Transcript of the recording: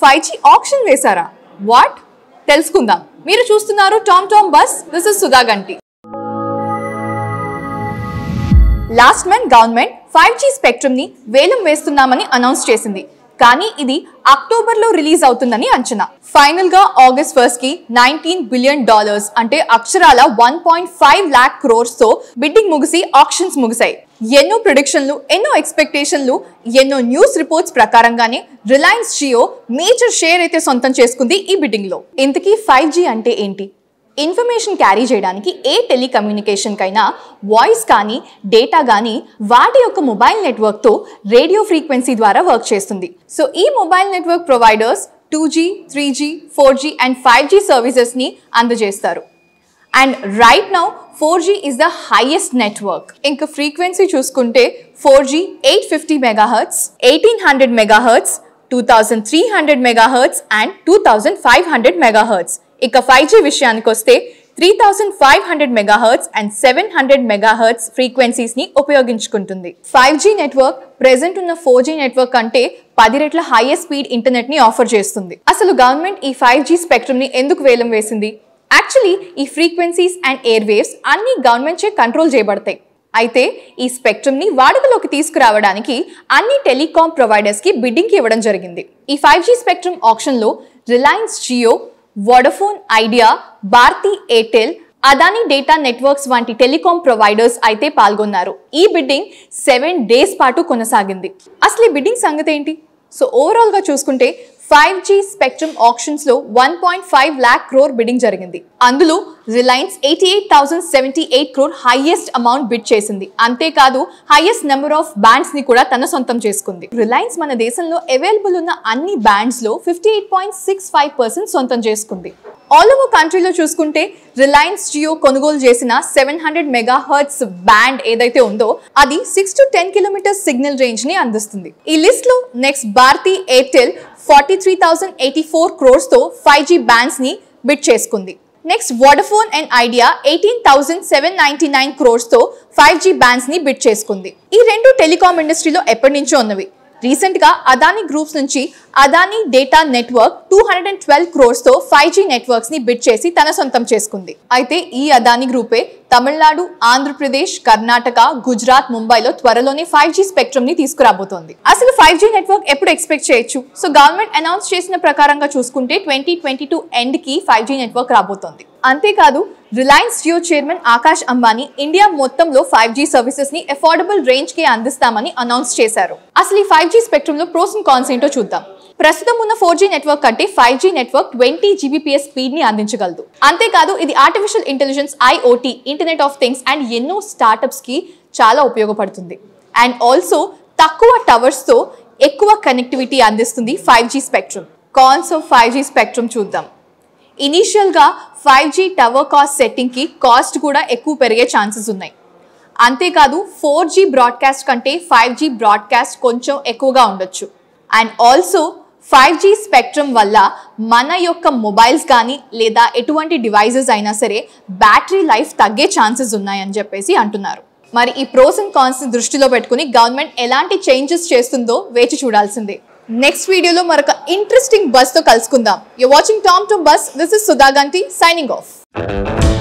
five G auction వేశారా what తెలుసుకుందాం మీరు చూస్తున్నారు Tom Tom Bus this is Sudha Ganti last month government five G spectrum ని వేలం వేస్తున్నామని అనౌన్స్ చేసింది కానీ ఇది అక్టోబర్ లో రిలీజ్ అవుతుందని అంచనా ఫైనల్ గా ఆగస్ట్ ఫస్ట్ కి నైన్టీన్ బిలియన్ డాలర్స్ అంటే అక్షరాల one point five lakh crores తో బిడ్డింగ్ ముగిసి ఆప్షన్స్ ముగిశాయి ఎన్నో ప్రొడిక్షన్లు ఎన్నో ఎక్స్పెక్టేషన్లు ఎన్నో న్యూస్ రిపోర్ట్స్ ప్రకారంగానే రిలయన్స్ జియో మేజర్ షేర్ అయితే సొంతం చేసుకుంది ఈ బిడ్డింగ్ లో ఇంతకీ ఫైవ్ అంటే ఏంటి ఇన్ఫర్మేషన్ క్యారీ చేయడానికి ఏ టెలికమ్యూనికేషన్కైనా వాయిస్ కానీ డేటా కానీ వాటి యొక్క మొబైల్ నెట్వర్క్తో రేడియో ఫ్రీక్వెన్సీ ద్వారా వర్క్ చేస్తుంది సో ఈ mobile network providers two G three G four G and five G సర్వీసెస్ని అందజేస్తారు and right now four G is the highest network ఇంకా ఫ్రీక్వెన్సీ చూసుకుంటే four G eight fifty megahertz eighteen hundred megahertz two thousand three hundred megahertz and two thousand five hundred megahertz ఇక five G విషయానికి వస్తే three thousand five hundred megahertz and seven hundred megahertz ఫ్రీక్వెన్సీస్ని ఉపయోగించుకుంటుంది five G network present ఉన్న four G network కంటే పది రెట్ల highest speed ఇంటర్నెట్ని offer చేస్తుంది అసలు గవర్నమెంట్ ఈ ఫైవ్ జీ స్పెక్ట్రమ్ని ఎందుకు వేలం వేసింది యాక్చువల్లీ ఈ ఫ్రీక్వెన్సీస్ అండ్ ఎయిర్ వేవ్స్ అన్ని గవర్నమెంట్ చే కంట్రోల్ చేయబడతాయి అయితే ఈ స్పెక్ట్రమ్ని వాడుకలోకి తీసుకురావడానికి అన్ని టెలికాం ప్రొవైడర్స్కి బిడ్డింగ్కి ఇవ్వడం జరిగింది ఈ ఫైవ్ జీ స్పెక్ట్రమ్ ఆప్షన్లో Reliance Jio Vodafone Idea Bharti Airtel Adani data networks వంటి టెలికాం ప్రొవైడర్స్ అయితే పాల్గొన్నారు ఈ బిడ్డింగ్ సెవెన్ డేస్ పాటు కొనసాగింది అసలు ఈ బిడ్డింగ్ సంగతి ఏంటి సో ఓవరాల్గా చూసుకుంటే ఫైవ్ జీ స్పెక్ట్రమ్ ఆప్షన్స్ లో one point five lakh crore bidding జరిగింది అందులో Reliance eighty eight thousand seventy eight crore highest amount bid చేసింది అంతేకాదు హైయెస్ట్ నెంబర్ ఆఫ్ బ్యాండ్స్ ని కూడా తన సొంతం చేసుకుంది రిలయన్స్ మన దేశంలో అవైలబుల్ ఉన్న అన్ని బ్యాండ్స్ లో fifty eight point six five percent సొంతం చేసుకుంది ఆల్ ఓవర్ కంట్రీలో చూసుకుంటే రిలయన్స్ జియో కొనుగోలు చేసిన seven hundred megahertz band ఏదైతే ఉందో అది six to ten kilometres signal range ని అందిస్తుంది ఈ లిస్ట్ లో next Bharti Airtel forty three thousand eighty four crores తో ఫైవ్ జీ బ్యాండ్స్ ని బిట్ చేసుకుంది next Vodafone and Idea eighteen thousand seven ninety nine crores తో ఫైవ్ జీ బ్యాండ్స్ ని బిట్ చేసుకుంది ఈ రెండు టెలికాం ఇండస్ట్రీలో ఎప్పటి నుంచో ఉన్నవి రీసెంట్గా అదానీ గ్రూప్స్ నుంచి Adani data network two hundred and twelve క్రోర్స్తో ఫైవ్ జీ ని బిడ్ చేసి తన సొంతం చేసుకుంది అయితే ఈ అదానీ గ్రూపే తమిళనాడు ఆంధ్రప్రదేశ్ కర్ణాటక గుజరాత్ ముంబైలో త్వరలోనే ఫైవ్ జీ స్పెక్ట్రమ్ని తీసుకురాబోతోంది అసలు ఫైవ్ జీ నెట్వర్క్ ఎప్పుడు ఎక్స్పెక్ట్ చేయొచ్చు సో గవర్నమెంట్ అనౌన్స్ చేసిన ప్రకారంగా చూసుకుంటే ట్వంటీ ట్వంటీ టూ ఎండ్కి ఫైవ్ జీ నెట్వర్క్ రాబోతోంది అంతేకాదు Reliance Jio chairman Akash Ambani India మొత్తంలో ఫైవ్ జీ సర్వీసెస్ ని అఫోర్డబుల్ రేంజ్ కి అందిస్తామని అనౌన్స్ చేశారు అసలు ఈ ఫైవ్ జీ స్పెక్ట్రమ్ లో ప్రోస్ అండ్ కాన్స్ ఏంటో చూద్దాం ప్రస్తుతం ఉన్న ఫోర్ జీ నెట్వర్క్ కంటే five G network twenty Gbps speed ని అందించగలదు అంతేకాదు ఇది artificial intelligence IoT internet of things and ఎన్నో స్టార్ట్అప్స్ కి చాలా ఉపయోగపడుతుంది అండ్ ఆల్సో తక్కువ టవర్స్ తో ఎక్కువ కనెక్టివిటీ అందిస్తుంది five G spectrum cons of five G spectrum చూద్దాం ఇనీషియల్గా ఫైవ్ జీ టవర్ కాస్ట్ సెట్టింగ్కి కాస్ట్ కూడా ఎక్కువ పెరిగే ఛాన్సెస్ ఉన్నాయి అంతేకాదు ఫోర్ జీ బ్రాడ్కాస్ట్ కంటే ఫైవ్ జీ బ్రాడ్కాస్ట్ కొంచెం ఎక్కువగా ఉండొచ్చు and also five G spectrum వల్ల మన యొక్క మొబైల్స్ కానీ లేదా ఎటువంటి డివైజెస్ అయినా సరే బ్యాటరీ లైఫ్ తగ్గే ఛాన్సెస్ ఉన్నాయని చెప్పేసి అంటున్నారు మరి ఈ ప్రోస్ అండ్ కాన్స్ని దృష్టిలో పెట్టుకుని గవర్నమెంట్ ఎలాంటి చేంజెస్ చేస్తుందో వేచి చూడాల్సిందే నెక్స్ట్ వీడియోలో మరొక ఇంట్రెస్టింగ్ తో కలుసుకుందాం you watching Tom to Bus this is Sudha Ganti signing of